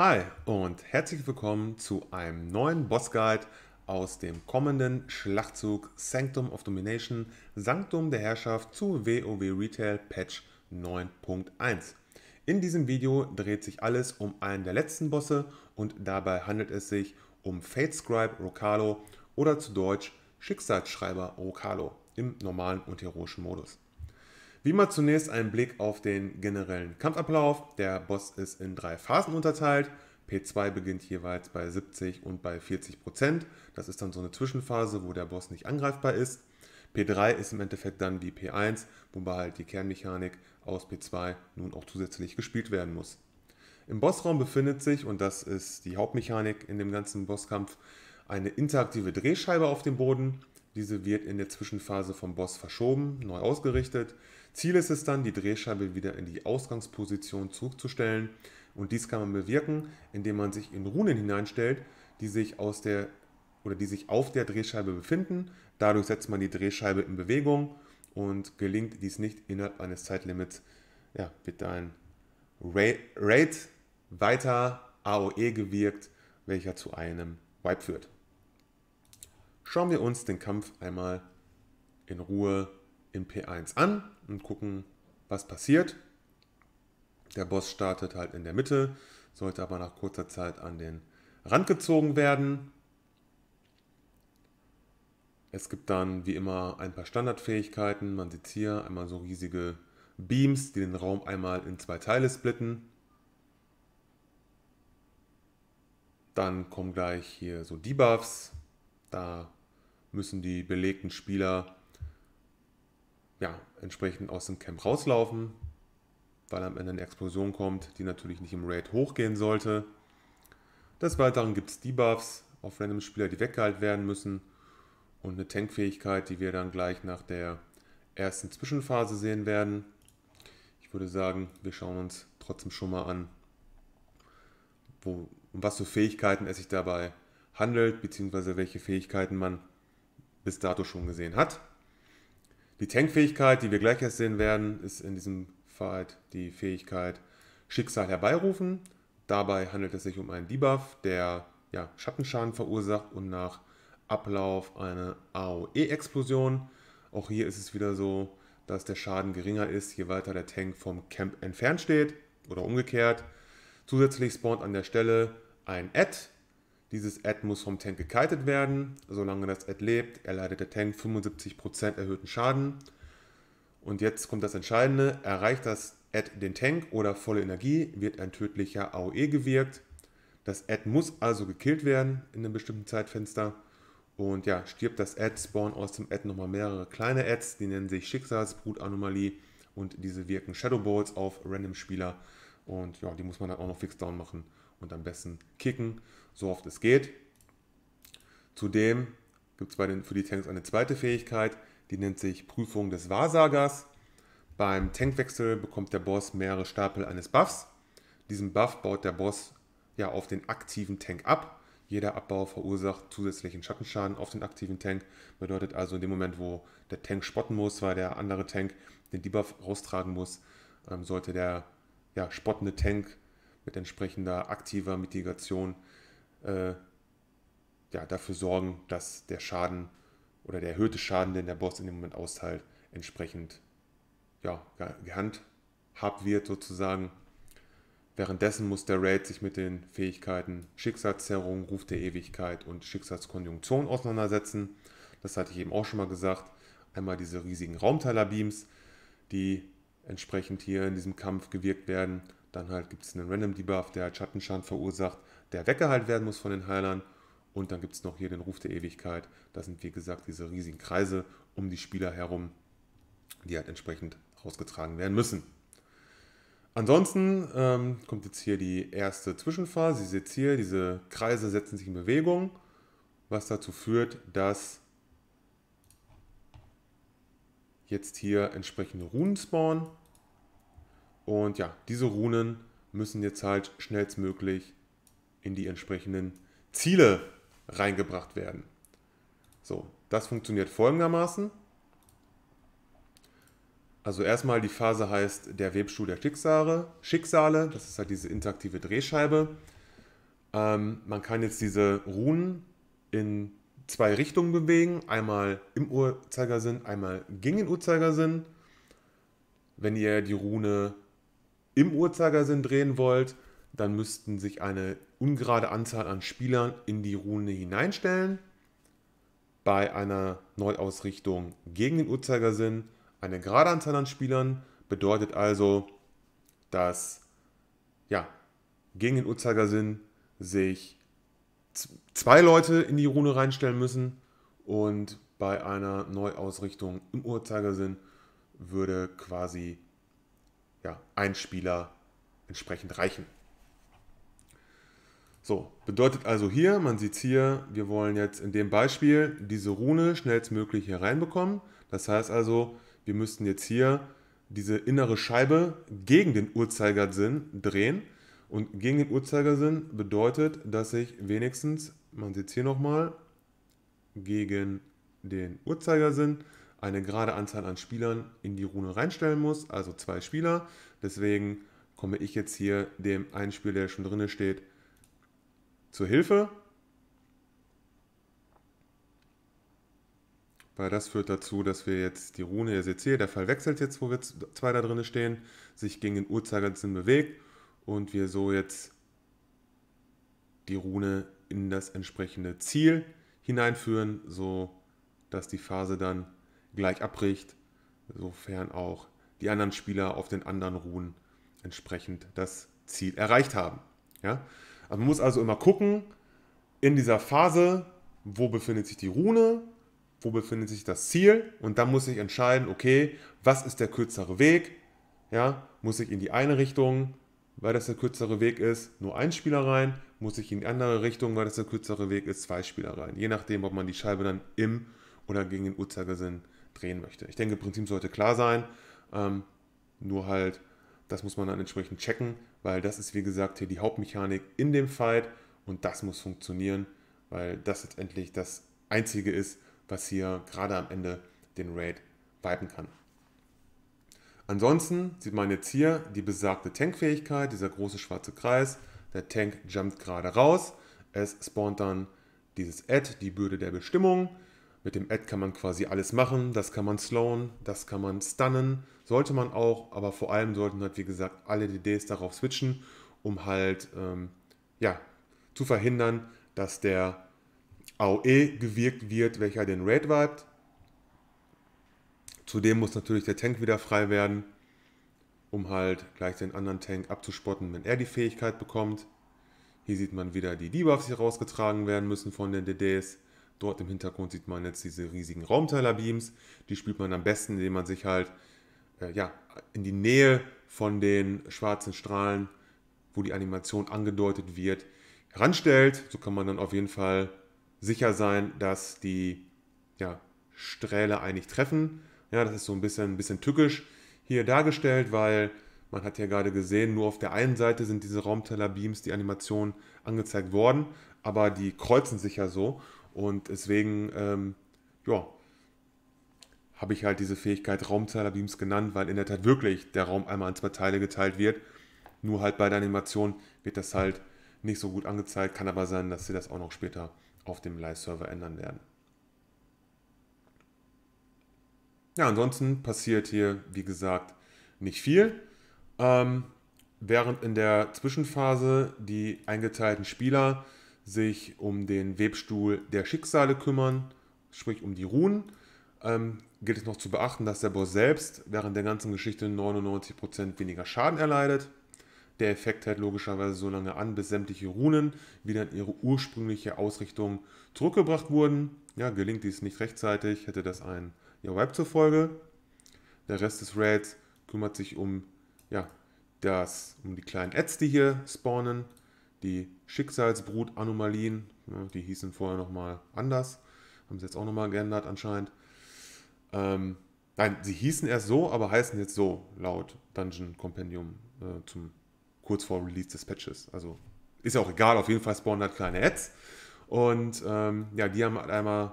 Hi und herzlich willkommen zu einem neuen Boss Guide aus dem kommenden Schlachtzug Sanctum of Domination, Sanctum der Herrschaft zu WoW Retail Patch 9.1. In diesem Video dreht sich alles um einen der letzten Bosse und dabei handelt es sich um Fate Scribe Rokalo oder zu Deutsch Schicksalsschreiber Rokalo im normalen und heroischen Modus. Wie immer zunächst ein Blick auf den generellen Kampfablauf. Der Boss ist in drei Phasen unterteilt. P2 beginnt jeweils bei 70 und bei 40 Prozent. Das ist dann so eine Zwischenphase, wo der Boss nicht angreifbar ist. P3 ist im Endeffekt dann wie P1, wobei halt die Kernmechanik aus P2 nun auch zusätzlich gespielt werden muss. Im Bossraum befindet sich, und das ist die Hauptmechanik in dem ganzen Bosskampf, eine interaktive Drehscheibe auf dem Boden. Diese wird in der Zwischenphase vom Boss verschoben, neu ausgerichtet. Ziel ist es dann, die Drehscheibe wieder in die Ausgangsposition zurückzustellen und dies kann man bewirken, indem man sich in Runen hineinstellt, die sich aus der oder die sich auf der Drehscheibe befinden. Dadurch setzt man die Drehscheibe in Bewegung und gelingt dies nicht innerhalb eines Zeitlimits, ja, wird ein Raid weiter AOE gewirkt, welcher zu einem Wipe führt. Schauen wir uns den Kampf einmal in Ruhe an im P1 an und gucken, was passiert. Der Boss startet halt in der Mitte, sollte aber nach kurzer Zeit an den Rand gezogen werden. Es gibt dann wie immer ein paar Standardfähigkeiten. Man sieht hier einmal so riesige Beams, die den Raum einmal in zwei Teile splitten. Dann kommen gleich hier so Debuffs. Da müssen die belegten Spieler ja, entsprechend aus dem Camp rauslaufen, weil am Ende eine Explosion kommt, die natürlich nicht im Raid hochgehen sollte. Des Weiteren gibt es Debuffs auf random Spieler, die weggehalten werden müssen und eine Tankfähigkeit, die wir dann gleich nach der ersten Zwischenphase sehen werden. Ich würde sagen, wir schauen uns trotzdem schon mal an, wo, um was für Fähigkeiten es sich dabei handelt, beziehungsweise welche Fähigkeiten man bis dato schon gesehen hat. Die Tankfähigkeit, die wir gleich erst sehen werden, ist in diesem Fight die Fähigkeit Schicksal herbeirufen. Dabei handelt es sich um einen Debuff, der ja, Schattenschaden verursacht und nach Ablauf eine AOE-Explosion. Auch hier ist es wieder so, dass der Schaden geringer ist, je weiter der Tank vom Camp entfernt steht oder umgekehrt. Zusätzlich spawnt an der Stelle ein Ad, dieses Ad muss vom Tank gekitet werden. Solange das Ad lebt, erleidet der Tank 75% erhöhten Schaden. Und jetzt kommt das Entscheidende. Erreicht das Ad den Tank oder volle Energie, wird ein tödlicher AOE gewirkt. Das Ad muss also gekillt werden in einem bestimmten Zeitfenster. Und ja, stirbt das Ad, spawnen aus dem Ad nochmal mehrere kleine Ads, die nennen sich Schicksalsbrutanomalie und diese wirken Shadow Balls auf Random-Spieler. Und ja, die muss man dann auch noch fix down machen und am besten kicken, so oft es geht. Zudem gibt es für die Tanks eine zweite Fähigkeit, die nennt sich Prüfung des Wahrsagers. Beim Tankwechsel bekommt der Boss mehrere Stapel eines Buffs. Diesen Buff baut der Boss ja auf den aktiven Tank ab. Jeder Abbau verursacht zusätzlichen Schattenschaden auf den aktiven Tank. Bedeutet also in dem Moment, wo der Tank spotten muss, weil der andere Tank den Debuff raustragen muss, ähm, sollte der ja, spottende Tank mit entsprechender aktiver Mitigation äh, ja, dafür sorgen, dass der Schaden oder der erhöhte Schaden, den der Boss in dem Moment austeilt, entsprechend ja, gehandhabt wird sozusagen. Währenddessen muss der Raid sich mit den Fähigkeiten Schicksalszerrung, Ruf der Ewigkeit und Schicksalskonjunktion auseinandersetzen. Das hatte ich eben auch schon mal gesagt. Einmal diese riesigen Raumteilerbeams, die entsprechend hier in diesem Kampf gewirkt werden. Dann halt gibt es einen Random Debuff, der halt Schattenschaden verursacht, der weggeheilt werden muss von den Heilern. Und dann gibt es noch hier den Ruf der Ewigkeit. Das sind wie gesagt diese riesigen Kreise um die Spieler herum, die halt entsprechend rausgetragen werden müssen. Ansonsten ähm, kommt jetzt hier die erste Zwischenphase. Sie seht hier, diese Kreise setzen sich in Bewegung, was dazu führt, dass jetzt hier entsprechende Runen spawnen. Und ja, diese Runen müssen jetzt halt schnellstmöglich in die entsprechenden Ziele reingebracht werden. So, das funktioniert folgendermaßen. Also erstmal die Phase heißt der Webstuhl der Schicksale. Schicksale, das ist halt diese interaktive Drehscheibe. Ähm, man kann jetzt diese Runen in zwei Richtungen bewegen. Einmal im Uhrzeigersinn, einmal gegen den Uhrzeigersinn. Wenn ihr die Rune im Uhrzeigersinn drehen wollt, dann müssten sich eine ungerade Anzahl an Spielern in die Rune hineinstellen. Bei einer Neuausrichtung gegen den Uhrzeigersinn eine gerade Anzahl an Spielern bedeutet also, dass ja, gegen den Uhrzeigersinn sich zwei Leute in die Rune reinstellen müssen und bei einer Neuausrichtung im Uhrzeigersinn würde quasi ja, ein Spieler entsprechend reichen. So, bedeutet also hier, man sieht es hier, wir wollen jetzt in dem Beispiel diese Rune schnellstmöglich hier reinbekommen. Das heißt also, wir müssten jetzt hier diese innere Scheibe gegen den Uhrzeigersinn drehen. Und gegen den Uhrzeigersinn bedeutet, dass ich wenigstens, man sieht es hier nochmal, gegen den Uhrzeigersinn eine gerade Anzahl an Spielern in die Rune reinstellen muss, also zwei Spieler. Deswegen komme ich jetzt hier dem einen Spieler, der schon drin steht, zur Hilfe. Weil das führt dazu, dass wir jetzt die Rune, ihr seht hier, der Fall wechselt jetzt, wo wir zwei da drin stehen, sich gegen den Uhrzeigersinn bewegt und wir so jetzt die Rune in das entsprechende Ziel hineinführen, so dass die Phase dann gleich abbricht, sofern auch die anderen Spieler auf den anderen ruhen, entsprechend das Ziel erreicht haben. Ja? Also man muss also immer gucken, in dieser Phase, wo befindet sich die Rune, wo befindet sich das Ziel und dann muss ich entscheiden, okay, was ist der kürzere Weg? Ja, muss ich in die eine Richtung, weil das der kürzere Weg ist, nur ein Spieler rein, muss ich in die andere Richtung, weil das der kürzere Weg ist, zwei Spieler rein. Je nachdem, ob man die Scheibe dann im oder gegen den Uhrzeigersinn drehen möchte. Ich denke, im Prinzip sollte klar sein, ähm, nur halt, das muss man dann entsprechend checken, weil das ist wie gesagt hier die Hauptmechanik in dem Fight und das muss funktionieren, weil das letztendlich das Einzige ist, was hier gerade am Ende den Raid viben kann. Ansonsten sieht man jetzt hier die besagte Tankfähigkeit, dieser große schwarze Kreis. Der Tank jumpt gerade raus. Es spawnt dann dieses Add, die Bürde der Bestimmung. Mit dem Ad kann man quasi alles machen. Das kann man slowen, das kann man stunnen. Sollte man auch, aber vor allem sollten halt, wie gesagt, alle DDs darauf switchen, um halt, ähm, ja, zu verhindern, dass der AOE gewirkt wird, welcher den Raid vibet. Zudem muss natürlich der Tank wieder frei werden, um halt gleich den anderen Tank abzuspotten, wenn er die Fähigkeit bekommt. Hier sieht man wieder die Debuffs, die rausgetragen werden müssen von den DDs. Dort im Hintergrund sieht man jetzt diese riesigen Raumteilerbeams. Die spielt man am besten, indem man sich halt äh, ja, in die Nähe von den schwarzen Strahlen, wo die Animation angedeutet wird, heranstellt. So kann man dann auf jeden Fall sicher sein, dass die ja, Strähle eigentlich treffen. Ja, das ist so ein bisschen, ein bisschen tückisch hier dargestellt, weil man hat ja gerade gesehen, nur auf der einen Seite sind diese Raumteilerbeams, die Animation angezeigt worden, aber die kreuzen sich ja so. Und deswegen, ähm, ja, habe ich halt diese Fähigkeit Raumteilerbeams genannt, weil in der Tat wirklich der Raum einmal in zwei Teile geteilt wird. Nur halt bei der Animation wird das halt nicht so gut angezeigt. Kann aber sein, dass sie das auch noch später auf dem Live-Server ändern werden. Ja, ansonsten passiert hier, wie gesagt, nicht viel. Ähm, während in der Zwischenphase die eingeteilten Spieler sich um den Webstuhl der Schicksale kümmern, sprich um die Runen. Ähm, gilt es noch zu beachten, dass der Boss selbst während der ganzen Geschichte 99% weniger Schaden erleidet. Der Effekt hält logischerweise so lange an, bis sämtliche Runen wieder in ihre ursprüngliche Ausrichtung zurückgebracht wurden. Ja, gelingt dies nicht rechtzeitig, hätte das ein ja, Vibe zur Folge. Der Rest des Raids kümmert sich um, ja, das, um die kleinen Ads, die hier spawnen, die Schicksalsbrut, Anomalien, ne, die hießen vorher nochmal anders, haben sie jetzt auch nochmal geändert anscheinend. Ähm, nein, sie hießen erst so, aber heißen jetzt so laut Dungeon Compendium äh, zum kurz vor Release des Patches. Also ist ja auch egal, auf jeden Fall spawnen halt kleine Ads. Und ähm, ja, die haben halt einmal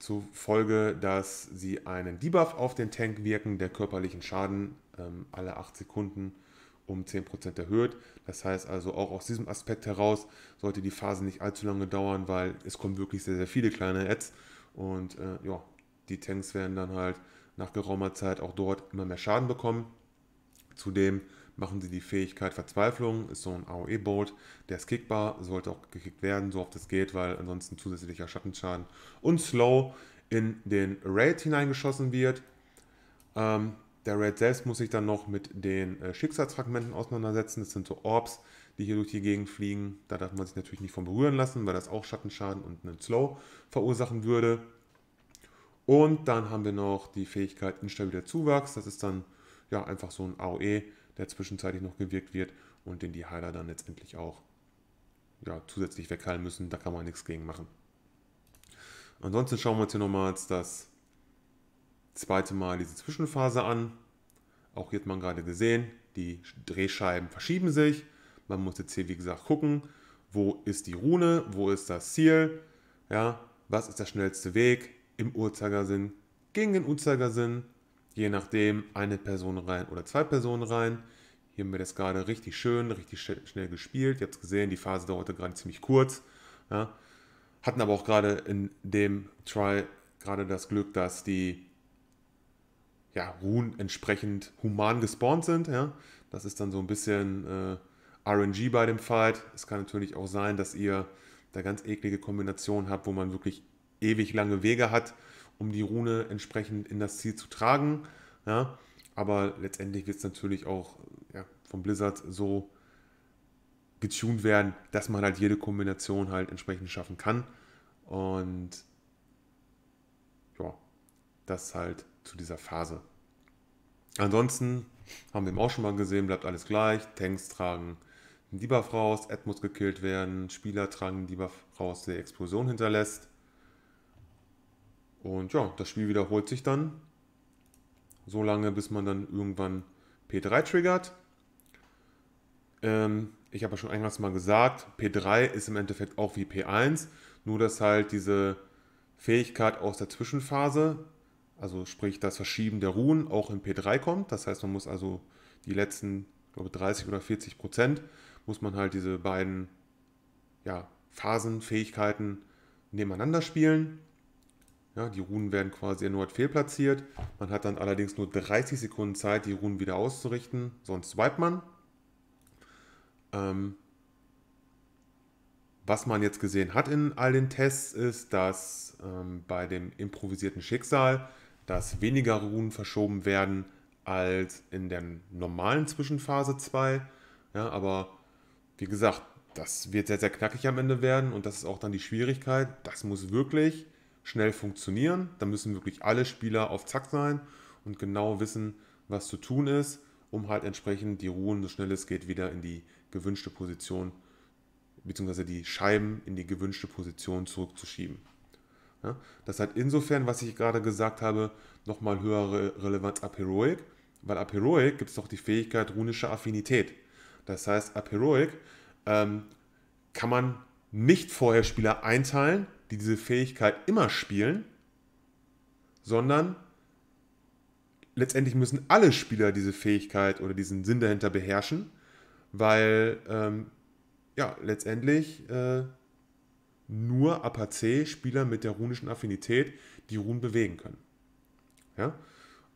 zur Folge, dass sie einen Debuff auf den Tank wirken, der körperlichen Schaden ähm, alle 8 Sekunden um 10% erhöht. Das heißt also, auch aus diesem Aspekt heraus sollte die Phase nicht allzu lange dauern, weil es kommen wirklich sehr, sehr viele kleine Ads und äh, ja, die Tanks werden dann halt nach geraumer Zeit auch dort immer mehr Schaden bekommen. Zudem machen sie die Fähigkeit Verzweiflung, ist so ein AOE-Boat, der ist kickbar, sollte auch gekickt werden, so oft es geht, weil ansonsten zusätzlicher Schattenschaden und Slow in den Raid hineingeschossen wird. Ähm, der Red selbst muss sich dann noch mit den äh, Schicksalsfragmenten auseinandersetzen. Das sind so Orbs, die hier durch die Gegend fliegen. Da darf man sich natürlich nicht von berühren lassen, weil das auch Schattenschaden und einen Slow verursachen würde. Und dann haben wir noch die Fähigkeit instabiler Zuwachs. Das ist dann ja einfach so ein AOE, der zwischenzeitlich noch gewirkt wird und den die Heiler dann letztendlich auch ja, zusätzlich wegheilen müssen. Da kann man nichts gegen machen. Ansonsten schauen wir uns hier nochmals das zweite Mal diese Zwischenphase an. Auch hier hat man gerade gesehen, die Drehscheiben verschieben sich. Man muss jetzt hier, wie gesagt, gucken, wo ist die Rune, wo ist das Ziel, ja, was ist der schnellste Weg im Uhrzeigersinn, gegen den Uhrzeigersinn, je nachdem eine Person rein oder zwei Personen rein. Hier haben wir das gerade richtig schön, richtig schnell gespielt. Ihr habt es gesehen, die Phase dauerte gerade ziemlich kurz. Ja. Hatten aber auch gerade in dem Try gerade das Glück, dass die ja, Ruhen entsprechend human gespawnt sind. Ja? Das ist dann so ein bisschen äh, RNG bei dem Fight. Es kann natürlich auch sein, dass ihr da ganz eklige Kombinationen habt, wo man wirklich ewig lange Wege hat, um die Rune entsprechend in das Ziel zu tragen. Ja? Aber letztendlich wird es natürlich auch ja, von Blizzard so getuned werden, dass man halt jede Kombination halt entsprechend schaffen kann. Und ja, das halt zu dieser Phase. Ansonsten haben wir eben auch schon mal gesehen, bleibt alles gleich. Tanks tragen einen Debuff raus, Ed muss gekillt werden, Spieler tragen einen Debuff raus, der Explosion hinterlässt. Und ja, das Spiel wiederholt sich dann so lange, bis man dann irgendwann P3 triggert. Ähm, ich habe ja schon eingangs mal gesagt, P3 ist im Endeffekt auch wie P1, nur dass halt diese Fähigkeit aus der Zwischenphase also sprich, das Verschieben der Ruhen auch in P3 kommt. Das heißt, man muss also die letzten, glaube 30 oder 40 Prozent, muss man halt diese beiden ja, Phasen, nebeneinander spielen. Ja, die Runen werden quasi erneut fehlplatziert. Man hat dann allerdings nur 30 Sekunden Zeit, die Runen wieder auszurichten, sonst swipet man. Ähm, was man jetzt gesehen hat in all den Tests ist, dass ähm, bei dem improvisierten Schicksal dass weniger Runen verschoben werden als in der normalen Zwischenphase 2. Ja, aber wie gesagt, das wird sehr, sehr knackig am Ende werden und das ist auch dann die Schwierigkeit. Das muss wirklich schnell funktionieren. Da müssen wirklich alle Spieler auf Zack sein und genau wissen, was zu tun ist, um halt entsprechend die Ruhen so schnell es geht wieder in die gewünschte Position, beziehungsweise die Scheiben in die gewünschte Position zurückzuschieben. Ja? Das hat insofern, was ich gerade gesagt habe, nochmal höhere Relevanz ab Heroic, weil ab Heroic gibt es doch die Fähigkeit runischer Affinität. Das heißt, ab Heroic ähm, kann man nicht vorher Spieler einteilen, die diese Fähigkeit immer spielen, sondern letztendlich müssen alle Spieler diese Fähigkeit oder diesen Sinn dahinter beherrschen, weil ähm, ja letztendlich äh, nur APAC-Spieler mit der runischen Affinität die Runen bewegen können. Ja?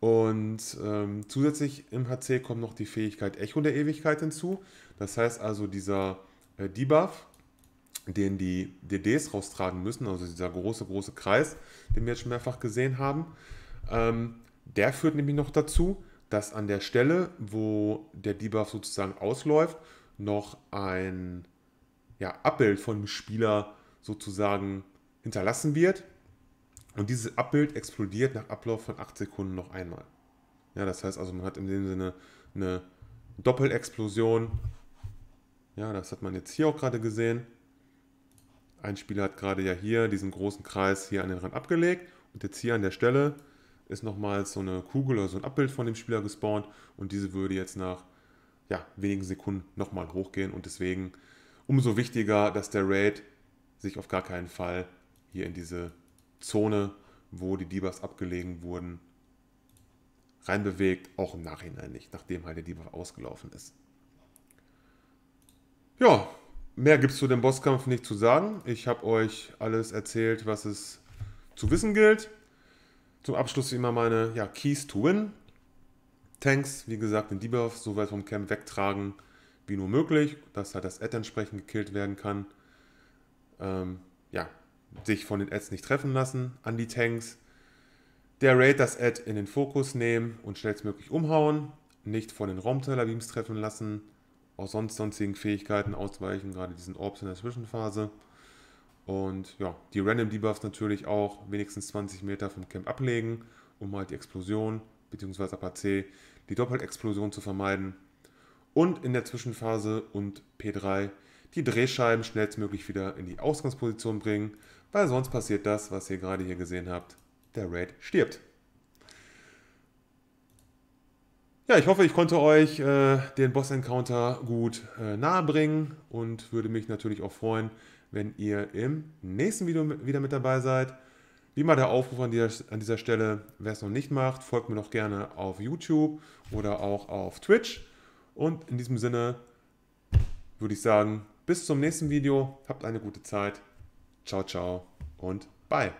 Und ähm, zusätzlich im HC kommt noch die Fähigkeit Echo der Ewigkeit hinzu. Das heißt also, dieser äh, Debuff, den die DDs raustragen müssen, also dieser große, große Kreis, den wir jetzt schon mehrfach gesehen haben, ähm, der führt nämlich noch dazu, dass an der Stelle, wo der Debuff sozusagen ausläuft, noch ein ja, Abbild von dem Spieler sozusagen hinterlassen wird. Und dieses Abbild explodiert nach Ablauf von 8 Sekunden noch einmal. Ja, das heißt also, man hat in dem Sinne eine Doppelexplosion. Ja, das hat man jetzt hier auch gerade gesehen. Ein Spieler hat gerade ja hier diesen großen Kreis hier an den Rand abgelegt und jetzt hier an der Stelle ist nochmals so eine Kugel oder so ein Abbild von dem Spieler gespawnt und diese würde jetzt nach ja, wenigen Sekunden nochmal hochgehen und deswegen umso wichtiger, dass der Raid sich auf gar keinen Fall hier in diese Zone, wo die Debuffs abgelegen wurden, reinbewegt, auch im Nachhinein nicht, nachdem halt der Debuff ausgelaufen ist. Ja, mehr gibt es zu dem Bosskampf nicht zu sagen. Ich habe euch alles erzählt, was es zu wissen gilt. Zum Abschluss wie immer meine ja, Keys to Win. Tanks, wie gesagt, den Debuff so weit vom Camp wegtragen wie nur möglich, dass halt das Ad entsprechend gekillt werden kann ähm, ja, sich von den Ads nicht treffen lassen an die Tanks. Der Raid das Ad in den Fokus nehmen und schnellstmöglich umhauen. Nicht von den Raumteilerbeams treffen lassen. Auch sonst sonstigen Fähigkeiten ausweichen, gerade diesen Orbs in der Zwischenphase. Und ja, die Random Debuffs natürlich auch wenigstens 20 Meter vom Camp ablegen, um halt die Explosion bzw. APC, die Doppelexplosion zu vermeiden. Und in der Zwischenphase und P3 die Drehscheiben schnellstmöglich wieder in die Ausgangsposition bringen, weil sonst passiert das, was ihr gerade hier gesehen habt, der Raid stirbt. Ja, ich hoffe, ich konnte euch äh, den Boss-Encounter gut äh, nahebringen und würde mich natürlich auch freuen, wenn ihr im nächsten Video mit, wieder mit dabei seid. Wie mal der Aufruf an dieser, an dieser Stelle, wer es noch nicht macht, folgt mir doch gerne auf YouTube oder auch auf Twitch. Und in diesem Sinne würde ich sagen, bis zum nächsten Video. Habt eine gute Zeit. Ciao, ciao und bye.